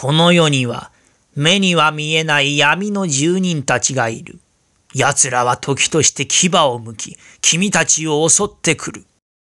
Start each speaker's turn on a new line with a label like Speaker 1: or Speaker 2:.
Speaker 1: この世には目には見えない闇の住人たちがいる。奴らは時として牙をむき、君たちを襲ってくる。